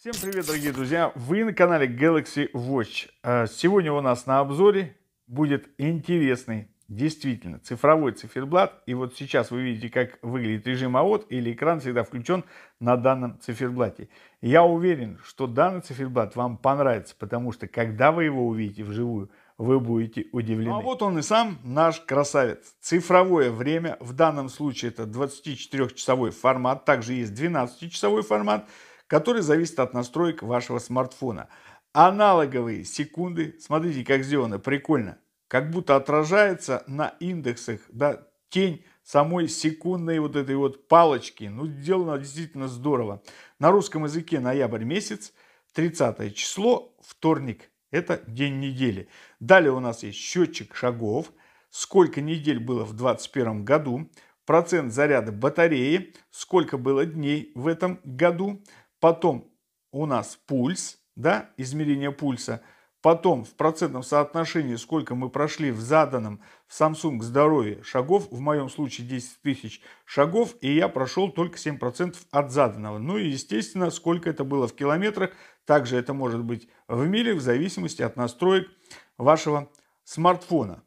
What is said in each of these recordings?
Всем привет, дорогие друзья! Вы на канале Galaxy Watch. Э, сегодня у нас на обзоре будет интересный, действительно, цифровой циферблат. И вот сейчас вы видите, как выглядит режим АОТ или экран всегда включен на данном циферблате. Я уверен, что данный циферблат вам понравится, потому что когда вы его увидите вживую, вы будете удивлены. Ну, а вот он и сам наш красавец. Цифровое время, в данном случае это 24-часовой формат, также есть 12-часовой формат – который зависит от настроек вашего смартфона. Аналоговые секунды, смотрите, как сделано, прикольно, как будто отражается на индексах, да, тень самой секундной вот этой вот палочки. Ну, сделано действительно здорово. На русском языке ноябрь месяц, 30 число, вторник. Это день недели. Далее у нас есть счетчик шагов, сколько недель было в 2021 году, процент заряда батареи, сколько было дней в этом году – потом у нас пульс, да, измерение пульса, потом в процентном соотношении, сколько мы прошли в заданном в Samsung здоровье шагов, в моем случае 10 тысяч шагов, и я прошел только 7% от заданного. Ну и, естественно, сколько это было в километрах, также это может быть в милях, в зависимости от настроек вашего смартфона.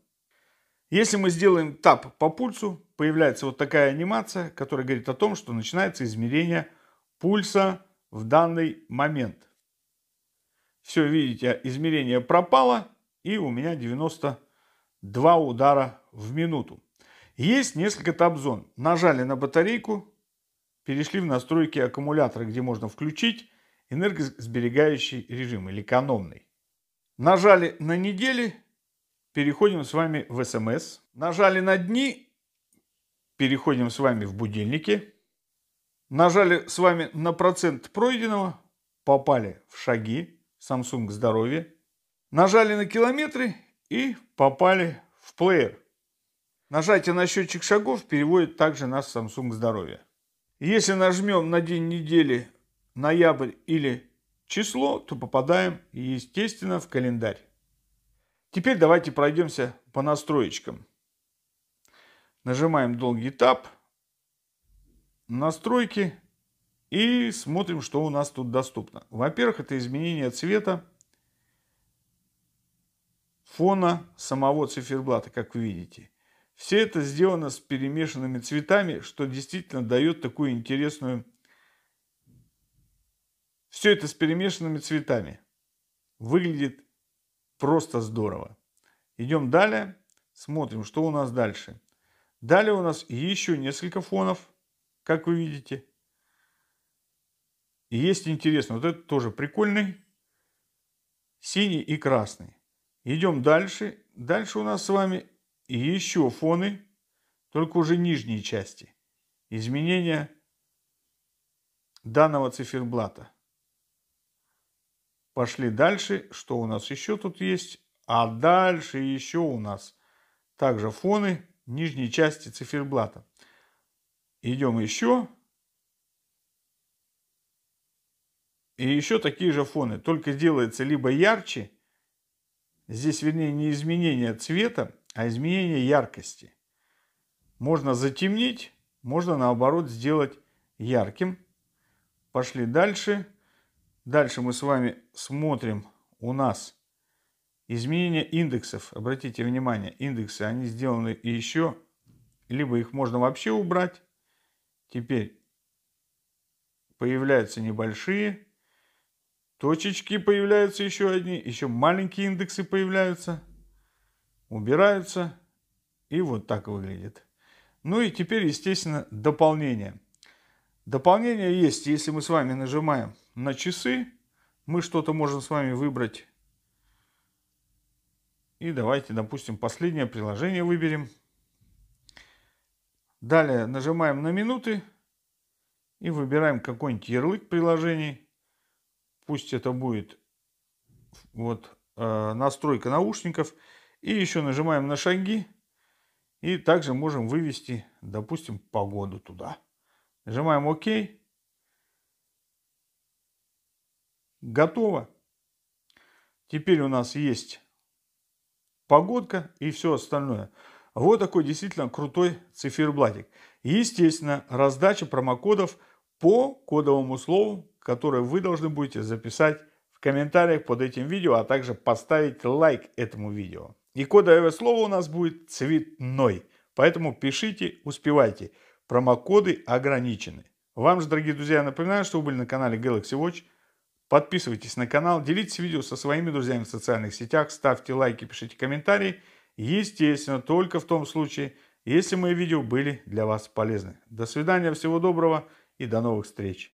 Если мы сделаем тап по пульсу, появляется вот такая анимация, которая говорит о том, что начинается измерение пульса в данный момент. Все, видите, измерение пропало, и у меня 92 удара в минуту. Есть несколько табзон. Нажали на батарейку, перешли в настройки аккумулятора, где можно включить энергосберегающий режим или экономный. Нажали на недели, переходим с вами в СМС. Нажали на дни, переходим с вами в будильники. Нажали с вами на процент пройденного, попали в шаги, Samsung здоровье. Нажали на километры и попали в плеер. Нажатие на счетчик шагов переводит также нас в Samsung здоровье. Если нажмем на день недели, ноябрь или число, то попадаем, естественно, в календарь. Теперь давайте пройдемся по настроечкам. Нажимаем долгий этап – настройки и смотрим, что у нас тут доступно. Во-первых, это изменение цвета фона самого циферблата, как вы видите. Все это сделано с перемешанными цветами, что действительно дает такую интересную... Все это с перемешанными цветами. Выглядит просто здорово. Идем далее, смотрим, что у нас дальше. Далее у нас еще несколько фонов как вы видите. И есть интересно, вот это тоже прикольный, синий и красный. Идем дальше. Дальше у нас с вами еще фоны, только уже нижние части. Изменения данного циферблата. Пошли дальше. Что у нас еще тут есть? А дальше еще у нас также фоны нижней части циферблата. Идем еще. И еще такие же фоны, только делается либо ярче, здесь вернее не изменение цвета, а изменение яркости. Можно затемнить, можно наоборот сделать ярким. Пошли дальше. Дальше мы с вами смотрим у нас изменение индексов. Обратите внимание, индексы, они сделаны еще, либо их можно вообще убрать, Теперь появляются небольшие, точечки появляются еще одни, еще маленькие индексы появляются, убираются, и вот так выглядит. Ну и теперь, естественно, дополнение. Дополнение есть, если мы с вами нажимаем на часы, мы что-то можем с вами выбрать. И давайте, допустим, последнее приложение выберем – Далее нажимаем на минуты и выбираем какой-нибудь ярлык приложений. Пусть это будет вот э, настройка наушников. И еще нажимаем на шаги. И также можем вывести, допустим, погоду туда. Нажимаем ОК. Готово. Теперь у нас есть погодка и все остальное. Вот такой действительно крутой циферблатик. Естественно, раздача промокодов по кодовому слову, которое вы должны будете записать в комментариях под этим видео, а также поставить лайк этому видео. И кодовое слово у нас будет цветной. Поэтому пишите, успевайте. Промокоды ограничены. Вам же, дорогие друзья, напоминаю, что вы были на канале Galaxy Watch. Подписывайтесь на канал, делитесь видео со своими друзьями в социальных сетях, ставьте лайки, пишите комментарии – Естественно, только в том случае, если мои видео были для вас полезны. До свидания, всего доброго и до новых встреч.